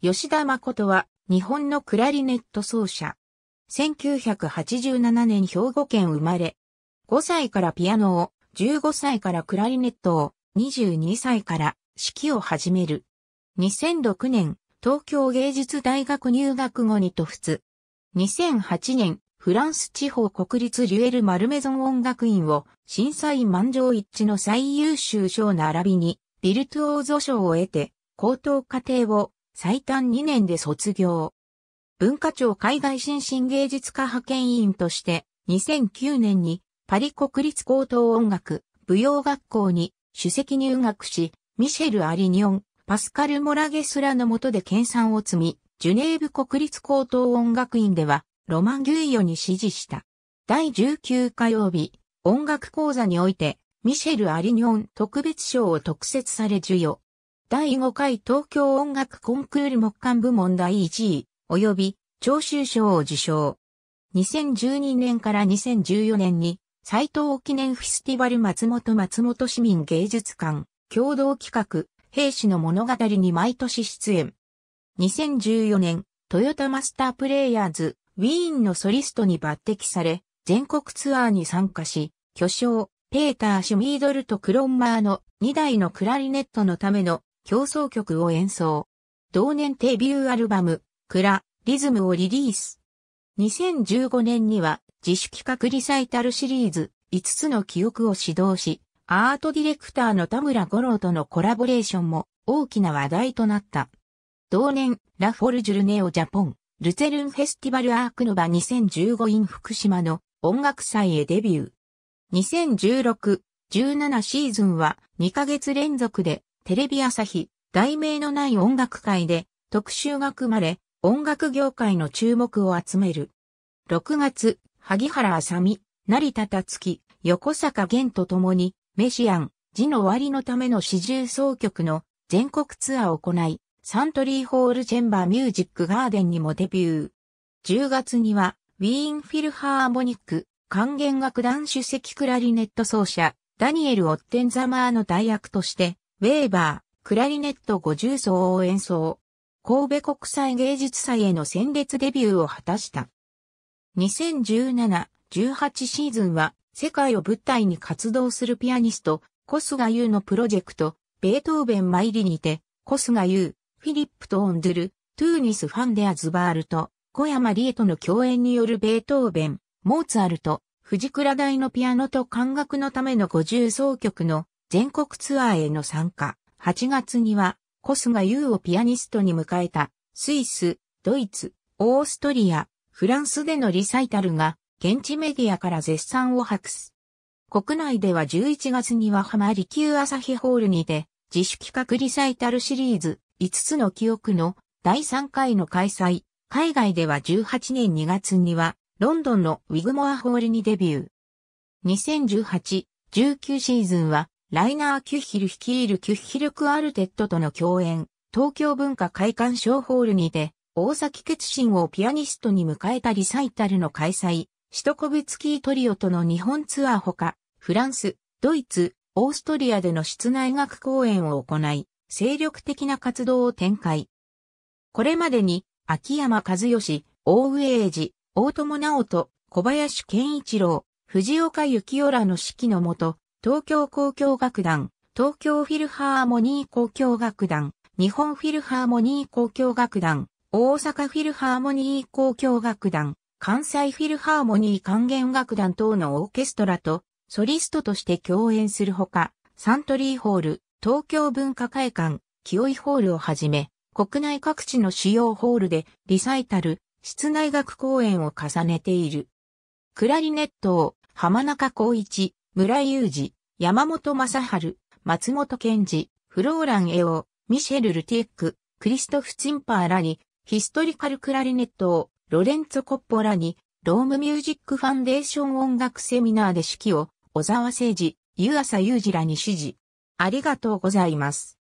吉田誠は日本のクラリネット奏者。1987年兵庫県生まれ。5歳からピアノを、15歳からクラリネットを、22歳から指揮を始める。2006年、東京芸術大学入学後に突仏。2008年、フランス地方国立デュエル・マルメゾン音楽院を審査員満場一致の最優秀賞並びにビルトオーゾ賞を得て、高等課程を最短2年で卒業。文化庁海外新進芸術家派遣委員として、2009年にパリ国立高等音楽舞踊学校に首席入学し、ミシェル・アリニオン、パスカル・モラゲスらの下で研鑽を積み、ジュネーブ国立高等音楽院では、ロマン・ギュイヨに指示した。第19火曜日、音楽講座において、ミシェル・アリニョン特別賞を特設され授与。第5回東京音楽コンクール木管部門第1位、及び聴衆賞を受賞。2012年から2014年に、斎藤記念フェスティバル松本松本市民芸術館、共同企画、兵士の物語に毎年出演。2014年、トヨタマスタープレイヤーズ、ウィーンのソリストに抜擢され、全国ツアーに参加し、巨匠、ペーター・シュミードルとクロンマーの2台のクラリネットのための競争曲を演奏。同年デビューアルバム、クラ、リズムをリリース。2015年には自主企画リサイタルシリーズ5つの記憶を指導し、アートディレクターの田村五郎とのコラボレーションも大きな話題となった。同年、ラフォルジュルネオジャポン、ルツェルンフェスティバルアークノバ 2015in 福島の音楽祭へデビュー。2016、17シーズンは2ヶ月連続でテレビ朝日、題名のない音楽会で特集が組まれ、音楽業界の注目を集める。6月、萩原あさみ、成田達樹、横坂玄と共に、メシアン、時の終わりのための四重奏曲の全国ツアーを行い、サントリーホールチェンバーミュージックガーデンにもデビュー。10月には、ウィーンフィルハーモニック、管弦楽団主席クラリネット奏者、ダニエル・オッテンザマーの代役として、ウェーバー、クラリネット50奏を演奏。神戸国際芸術祭への先列デビューを果たした。2017-18シーズンは世界を舞台に活動するピアニスト、コスガユのプロジェクト、ベートーベン参りにて、コスガユフィリップトーンドゥル、トゥーニス・ファンデア・ズバールと、小山理恵との共演によるベートーベン、モーツァルト、藤倉大のピアノと感覚のための50奏曲の全国ツアーへの参加。8月には、コスが優をピアニストに迎えた、スイス、ドイツ、オーストリア、フランスでのリサイタルが、現地メディアから絶賛を博す。国内では11月には浜離宮朝日ホールにて、自主企画リサイタルシリーズ、5つの記憶の第3回の開催。海外では18年2月には、ロンドンのウィグモアホールにデビュー。2018-19シーズンは、ライナー・キュッヒル率いるキュッヒルクアルテットとの共演、東京文化会館小ホールにて、大崎決心をピアニストに迎えたリサイタルの開催、シトコブツキートリオとの日本ツアーほか、フランス、ドイツ、オーストリアでの室内楽公演を行い、精力的な活動を展開。これまでに、秋山和義、大上英二、大友直人、小林健一郎、藤岡幸夫らの指揮のもと、東京交響楽団、東京フィルハーモニー交響楽団、日本フィルハーモニー交響楽団、大阪フィルハーモニー交響楽団、関西フィルハーモニー管弦楽団等のオーケストラと、ソリストとして共演するほか、サントリーホール、東京文化会館、清井ホールをはじめ、国内各地の主要ホールでリサイタル、室内楽公演を重ねている。クラリネットを浜中光一、村祐雄二、山本正春、松本健二、フローラン・エオ、ミシェル・ルティック、クリストフ・ツンパーらに、ヒストリカル・クラリネットを、ロレンツォ・コッポらに、ローム・ミュージック・ファンデーション音楽セミナーで指揮を、小沢誠二、湯浅祐二らに指示。ありがとうございます。